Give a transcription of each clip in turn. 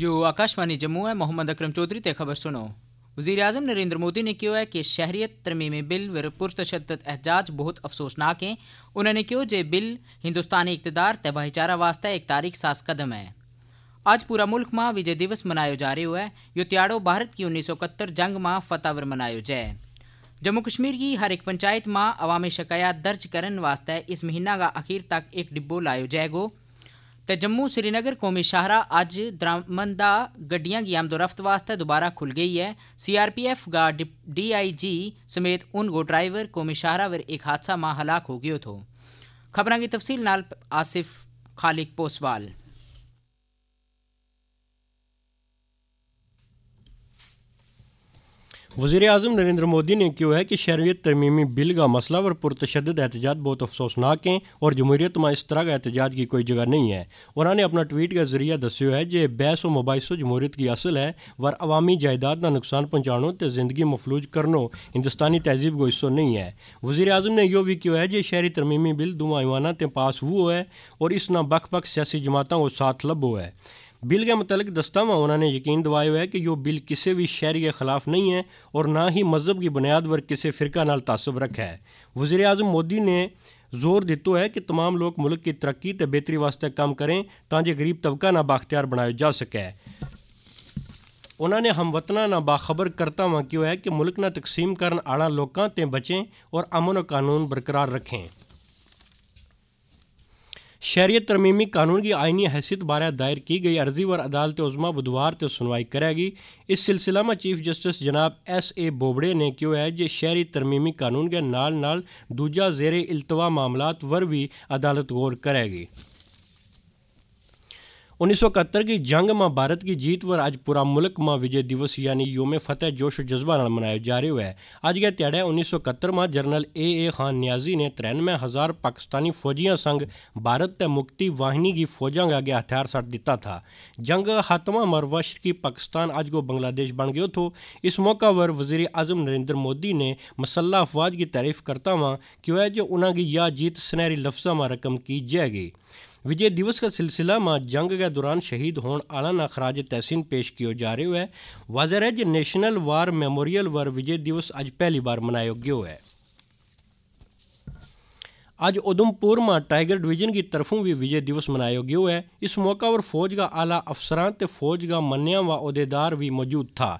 you Akashvani Jammu Mohammad Akram Chaudhary خبر سنو وزیر اعظم نریندر مودی نے کیوں ہے کہ شہریت ترمیم بل ور پرتشدد احجاج بہت افسوسناک ہیں انہوں نے کہو جے بل ہندوستانی اقتدار تے بھائی چارہ ایک تاریخ ساس قدم ہے آج پورا ملک ماں وجے دیوس منایا جا رہے ہو یو تیاڑو بھارت کی انیس سو کتر جنگ ماں فتح ور منایا جائے جموں کشمیر کی ہر ایک پنچایت ماں عوامی شکایات درج کرن واسطہ اس مہینہ کا اخیر تک ایک ڈبو لایا گو تے جموں سری نگر قومی شاہ اج درمن گی آمد و رفت و دوبارہ کھل گئی ہے سی آر پی ایف گا ڈی آئی جی سمیت ان گو ڈرائیور قومی شاہرہ ور ایک حادثہ ماں ہلاک ہو گئے تھو نال آصف خالق پوسوال وزیر اعظم نریندر مودی نے کیوں ہے کہ شہریت ترمیمی بل کا مسئلہ اور پرتشدد احتجاج بہت افسوسناک ہیں اور جمہوریت میں اس طرح کا احتجاج کی کوئی جگہ نہیں ہے انہوں نے اپنا ٹویٹ کا ذریعہ دسو ہے کہ بحث و مباحث و جمہوریت کی اصل ہے ور عوامی جائیداد کا نقصان پہنچانوں تو زندگی مفلوج کرنو ہندوستانی تہذیب کو حصہ نہیں ہے وزیر اعظم نے یہ بھی کیوں ہے کہ شہری ترمیمی بل ایوانہ تے پاس ہوا ہے اور اس نہ بخ بک سیاسی جماعتوں کو ساتھ ہوا ہے بل کے متعلق دستاوہ انہوں نے یقین دوایا ہے کہ یہ بل کسی بھی شہری کے خلاف نہیں ہے اور نہ ہی مذہب کی بنیاد پر کسی فرقہ نال تعصب ہے وزیر اعظم مودی نے زور دیتو ہے کہ تمام لوگ ملک کی ترقی تے بہتری واسطے کام کریں تاج غریب طبقہ نہ باختیار بنایا جا سکے انہوں نے ہم وطنا نہ باخبر کرتا کرتاوہاں کیوں ہے کہ ملک نہ تقسیم کرن آڑا لوکاں تے بچیں اور امن و قانون برقرار رکھیں شہریت ترمیمی قانون کی آئینی حیثیت بارے دائر کی گئی عرضی ور عدالت عظمہ بدھوار تو سنوائی کرے گی اس سلسلہ میں چیف جسٹس جناب ایس اے بوبڑے نے کیوں ہے جے شہری ترمیمی قانون کے نال نال دوجہ زیر التوا معاملات ور بھی عدالت غور کرے گی انیس سو اکہتر کی جنگ ماں بھارت کی جیت پر اج پورا ملک ماں وجے دیوس یعنی یوم فتح جوش و جذبہ نال منایا جا رہا ہے اج گئے تیڑے انیس سو کتر ماں جنرل اے اے خان نیازی نے ترانوے ہزار پاکستانی فوجیاں سنگ بھارت تے مکتی واہنی کی فوجا کا ہتھیار سٹ تھا جنگ ہاتواں مر وشر کی پاکستان اج کو بنگلہ دیش بن گئے تھو اس موقع پر وزیر اعظم نریندر مودی نے مسلح افواج کی تعریف کرتا ہوا کہ وہ ہے انہوں کی یا جیت سنہری لفظوں میں رقم کی جائے گی وجے دیوس کا سلسلہ ماں جنگ کے دوران شہید ہون آلا نا خراج تحسین پیش کیو جا رہو ہے واضح ہے جیشنل وار میموریل ور وجے دیوس اج پہلی بار منایا گیا ہے اج ادمپور ٹائیگر ڈویژن کی طرفوں بھی وجے دوس منایا گیا ہے اس موقع پر فوج کا آلہ افسراں فوج کا منےوا عہدے دار بھی موجود تھا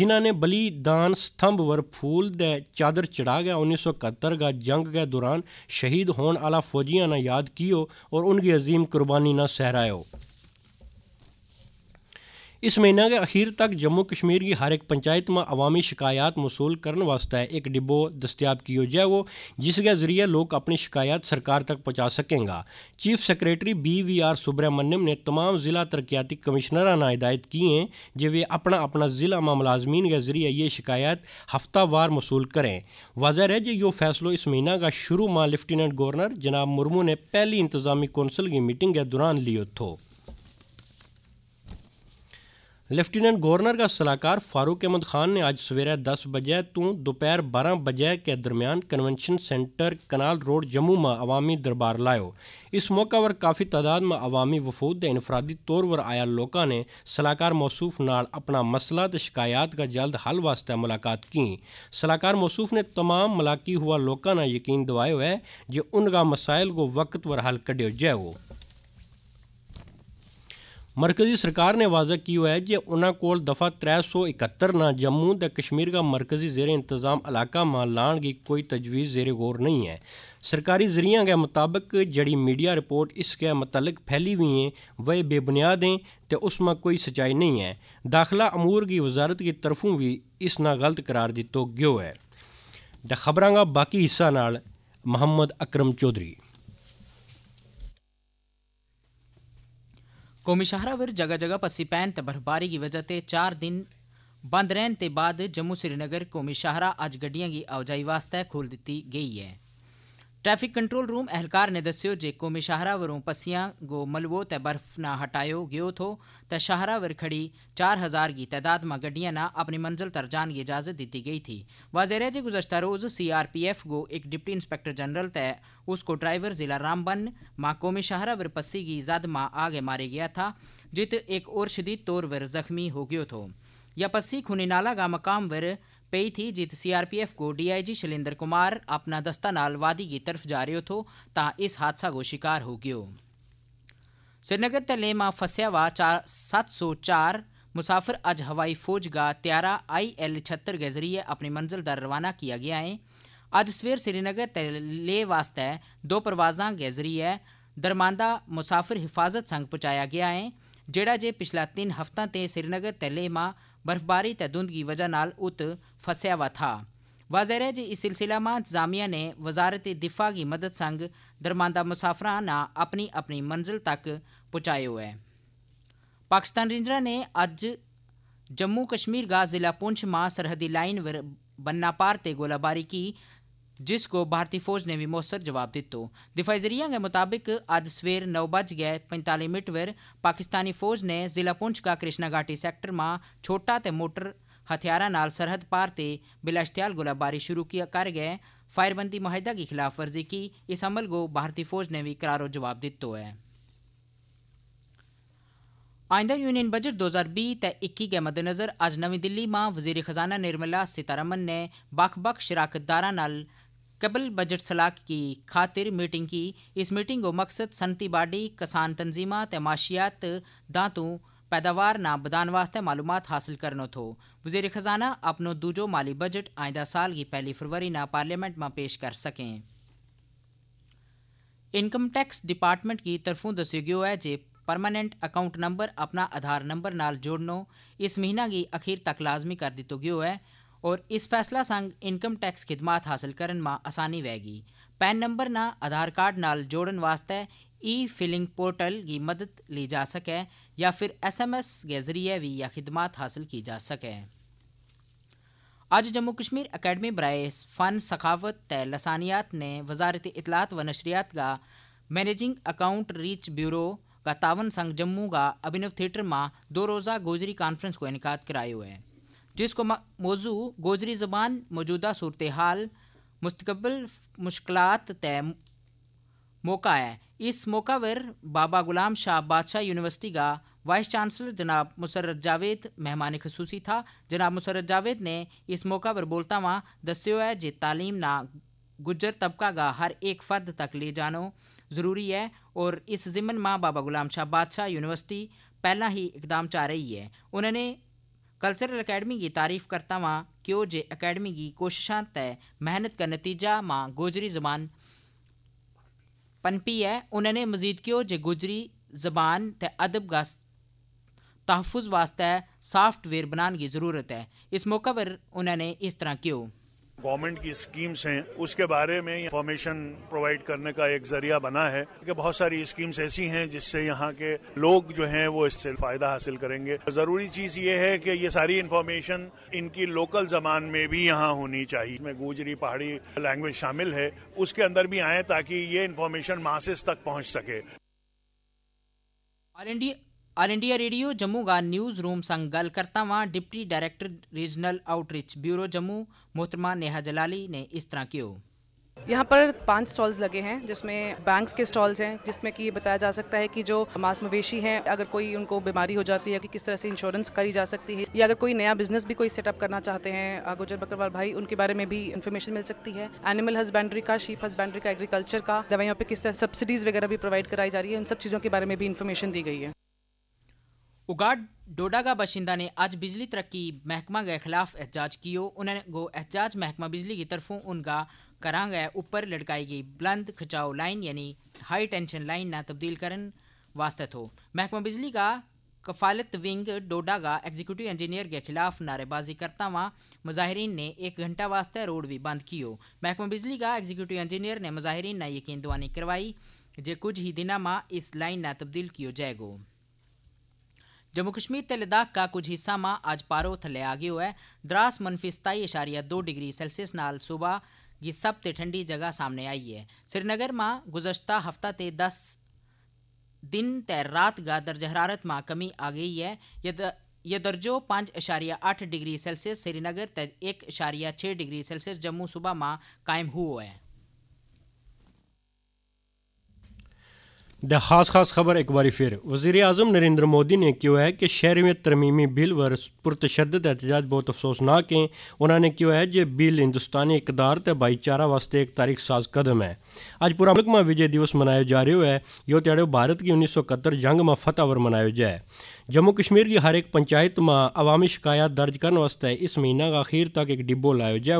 جنہوں نے بلیدان ستمبھ پر پھول سے چادر چڑا گا انیس سو اکہتر کا جنگ کے دوران شہید ہونے والا فوجیاں نے یاد کیو اور انیم قربانی نہ سہراؤ اس مہینہ کے اخیر تک جموں کشمیر کی ہر ایک پنچایت میں عوامی کرنے مصول ایک ڈبو دستیاب کی جائے جس کے ذریعے لوگ اپنی شکایات سرکار تک پہنچا سکیں گا chief secretary B V R Subrahmanyam نے تمام ضلع ترقیاتی کمشنران ہدایت کی ہیں جو وہ اپنا اپنا ضلع میں ملازمین کے ذریعے یہ شکایات ہفتہ وار مصول کریں واضح ہے جو فیصلو اس مہینہ کا شروع ماں لیفٹیننٹ گورنر جناب مرمو نے پہلی انتظامی کونسل کی میٹنگ کے دوران لیو تھو لیفٹیننٹ گورنر کا صلاحکار فاروق احمد خان نے آج سویرے دس بجے تو دوپہر بارہ بجے کے درمیان convention centre canal road Jammu میں عوامی دربار لایو اس موقع پر کافی تعداد میں عوامی وفود دے انفرادی طور پر آیا لوکاں نے صلاحکار موصوف نال اپنا مسئلہ تے شکایات کا جلد حل واسطے ملاقات کی صلاحکار موصوف نے تمام ملاقی ہوا لوکاں نے یقین دوائے ہے جو ان کا مسائل کو وقت پر حل کڈیو جائے ہو مرکزی سرکار نے واضح کی ہے کہ ان کول دفعہ تر سو اکہتر نہ جموں دے کشمیر کا مرکزی زیر انتظام علاقہ ماں لان کی کوئی تجویز زیر غور نہیں ہے سرکاری ذریعہ کے مطابق جڑی میڈیا رپورٹ اس کے متعلق پھیلی ہوئی ہیں وہ بے بے بنیادیں تے اس میں کوئی سچائی نہیں ہے داخلہ امور کی وزارت کی طرفوں بھی اس نہ غلط قرار گیو ہے باقی حصہ نال محمد اکرم چودھری قومی شاہراہ پر جگہ جگہ پسی پین تے برفباری کی وجہ تے چار دن بند رہن تے بعد جموں سری نگر قومی شاہراہ اج گڈیاں کی آوجائی واسطے کھول دی گئی ہے ٹریفک کنٹرول روم اہلکار نے دس قومی شاہرہ وروں پسیاں کو ملو برف نہ ہٹاؤ گیو تھو تے شاہراہ ور کھڑی چار ہزار کی تعداد میں گڈیاں نہ اپنی منزل تر جان کی اجازت دیتی گئی تھی واضح جے گزشتہ روز سی آر پی ایف گو ایک ڈپٹی انسپیکٹر جنرل تے اس کو ڈرائیور ضلع بن ماں قومی شاہرہ پر پسّی کی زد ماہ آ گ مارے گیا تھا جت ایک اور شدید طور ور زخمی ہو گیو تھو یا پسی خونی نالا گا مقام ور پہ تھی جت سی آر پی ایف کو D I G Shailendra Kumar اپنا دستانال وایع کی طرف جا اس حادثہ کو شکار ہو گئے سرینگر لے فسیا ہوا چار مسافر اج ہائی فوج کا تعرا آئی ایل چھتر کے زریے اپنی منزل دوانہ کیا گیا ہے اج سو سرینگر لے واسطے دو پروازیں گے زریے درماندہ مسافر حفاظت سنگھ پہنچایا گیا ہے جڑا ج پچھلا تین ہفتہ ترینگر لے میں برفباری تے دھند کی وجہ نال ات فسیا ہوا تھا واضح جی اس سلسلہ میں انتظامیہ نے وزارت دفاع کی مدد سنگ درماندہ مسافر نہ اپنی اپنی منزل تک پہنچایا ہے پاکستان رینجر نے اج جموں کشمیر کا ضلع پونچھ ماں سرحدی لائن ور بننا پار تے گولہ باری کی جس کو بھارتی فوج نے بھی مؤثر جواب دیتو دفاعی ذریعہ کے مطابق آج سویر نو بج گئے پنتالی منٹ ور پاکستانی فوج نے ضلع پونچھ کا کرشنا گاٹی سیکٹر میں چھوٹا تے موٹر ہتھیارہ نال سرحد پار تے بلا اشتیال گولہ باری شروع کیا کر گئے فائر بندی معاہدہ کی خلاف ورزی کی اس عمل کو بھارتی فوج نے بھی قرار و جواب دیتو ہے آئندہ یونین بجٹ دو ہزار تے اکی کے مد نظر اج نمی دلی وزیر خزانہ نرملا سیتارمن نے بخ بخ شراکت دار نال قبل بجٹ سلاک کی خاطر میٹنگ کی اس میٹنگ کو مقصد سنتی باڈی کسان تنظیمہ معاشیات دانتوں پیداوار نہ بدان واسطے معلومات حاصل تھو وزیر خزانہ اپنو دو جو مالی بجٹ آئندہ سال کی پہلی فروری نہ پارلیمنٹ میں پیش کر سکیں انکم ٹیکس ڈپارٹمنٹ کی طرفوں دسو گیو ہے جے پرماننٹ اکاؤنٹ نمبر اپنا آدھار نمبر نال جوڑنو اس مہینہ کی اخیر تک لازمی کر دیتو گیو ہے اور اس فیصلہ سنگ انکم ٹیکس خدمات حاصل کرن ماں آسانی وے گی پین نمبر نہ آدھار کارڈ نال جوڑن واسطے ای فلنگ پورٹل کی مدد لی جا سکے یا پھر ایس ایم ایس کے ذریعے بھی یا خدمات حاصل کی جا سکے اج جموں کشمیر اکیڈمی برائے فن ثقافت لسانیات نے وزارت اطلاعات و نشریات کا مینیجنگ اکاؤنٹ ریچ بیورو کا تعاون سنگ جموں کا ابینو تھیٹر ماں دو روزہ گوجری کانفرنس کو انعقاد کرائے ہوئے جس کو موضوع گوجری زبان موجودہ صورتحال مستقبل مشکلات طے موقع ہے اس موقع پر بابا غلام شاہ بادشاہ یونیورسٹی کا وائس چانسلر جناب مسرت جاوید مہمان خصوصی تھا جناب مسرت جاوید نے اس موقع پر بولتا ہوا دسو ہے جی تعلیم نہ گجر طبقہ کا ہر ایک فرد تک لے جانا ضروری ہے اور اس ضمن ماں بابا غلام شاہ بادشاہ یونیورسٹی پہلا ہی اقدام چاہ رہی ہے انہوں نے کلچرل اکیڈمی کی تعریف کرتا ہاں کہو جے اکیڈمی کی کوششاں تے محنت کا نتیجہ ماں گوجری زبان پنپی ہے انہوں نے مزید جے گوجری زبان تے ادب کا تحفظ واسطے سافٹ ویئر بنا کی ضرورت ہے اس موقع پر انہوں نے اس طرح کیوں گورنمنٹ کی اسکیمس ہیں اس کے بارے میں انفارمیشن پرووائڈ کرنے کا ایک ذریعہ بنا ہے کہ بہت ساری اسکیمس ایسی ہیں جس سے یہاں کے لوگ جو ہیں وہ اس سے فائدہ حاصل کریں گے ضروری چیز یہ ہے کہ یہ ساری انفارمیشن ان کی لوکل زبان میں بھی یہاں ہونی چاہیے میں گوجری پہاڑی لینگویج شامل ہے اس کے اندر بھی آئیں تاکہ یہ انفارمیشن ماسز تک پہنچ سکے آل انڈیا ریڈیو جموں روم سنگ گل کرتا ہاں deputy director regional outreach bureau Jammu محترمہ نیہا جلالی نے اس طرح کیو یہاں پر پانچ سٹالز لگے ہیں جس میں بینکس کے سٹالز ہیں جس میں کہ یہ بتایا جا سکتا ہے کہ جو ماس مویشی ہیں اگر کوئی ان کو بیماری ہو جاتی ہے کہ کس طرح سے انشورنس کری جا سکتی ہے یا اگر کوئی نیا بزنس بھی کوئی سیٹ اپ کرنا چاہتے ہیں اگوجر بکروال بھائی ان کے بارے میں بھی انفارمیشن مل سکتی ہے اینیمل ہسبینڈری کا شیپ ہسبینڈری کا ایگریکلچر کا دوائیوں پہ کس طرح سبسڈیز وغیرہ بھی پرووائڈ کرائی جا رہی ہے ان سب چیزوں کے بارے میں بھی انفارمیشن دی گئی ہے اگاڈ ڈوڈاگا باشندہ نے آج بجلی ترقی محکمہ کے خلاف احتجاج انہیں گو احتجاج محکمہ بجلی کی طرفوں ان کا کران گئے اوپر لڑکائی گئی بلند کھچاؤ لائن یعنی ہائی ٹینشن لائن نہ تبدیل کرن واسطے تھو محکمہ بجلی کا کفالت ونگ ڈوڈاگا ایگزیکٹو انجینئر کے خلاف نعرے بازی کرتا ہوا مظاہرین نے ایک گھنٹہ واسطے روڈ بھی بند کیو محکمہ بجلی کا ایگزیکٹو انجینئر نے مظاہرین نے یقین دوانی کروائی جے کچھ ہی دنہ ماں اس لائن نہ تبدیل کیو جائے گو جموں کشمیر تو لداخ کا کچھ حصہ ماں اج پاروں تھلے آ گئے ہوئے ہے دراس منفی ستائی اشاریا دو ڈگری سیلسیس نال صبح کی سب تنڈی جگہ سامنے آئی ہے سرینگر گزشتہ ہفتہ دس دن تات گرجہ حرارت میں کمی آ گئی ہے یہ درجو پنج اشاریا اٹھ ڈگری سیلسیس شرینگر ایک اشاریہ چھ ڈگری سیلسیس جموں صبح ماں قائم ہو ہے د خاص خاص خبر ایک بار پھر وزیر اعظم نریندر مودی نے ہے کہ شہر میں ترمیمی بل پر پرتشدد احتجاج بہت افسوسناک ہیں انہوں نے کیو ہے کہ بل ہندوستانی اقدار تے بھائی چارہ واسطے ایک تاریخ ساز قدم ہے پورا ملک میں وجے دیوس منایا جا رہا ہے جو تیڑے بھارت کی انیس سو اکتر جنگ میں فتح ور منایا جائے جموں کشمیر کی ہر ایک پنچایت میں عوامی شکایات درج کرنے واسطے اس مہینہ کا آخر تک ایک ڈبو لایا جائے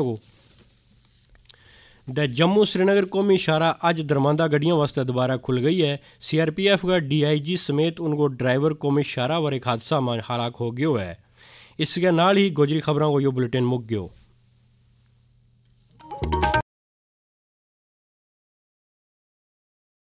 د جموں سری نگر قومی شاہرہ اج درماندہ گڈیاں واسطے دوبارہ کھل گئی ہے سی آر پی ایف کا ڈی آئی جی سمیت ان کو ڈرائیور قومی شاہ بر ایک حادثہ مان ہلاک ہو گیا ہے اس کے نال ہی گوجری خبروں کو یہ بولیٹن مک گیو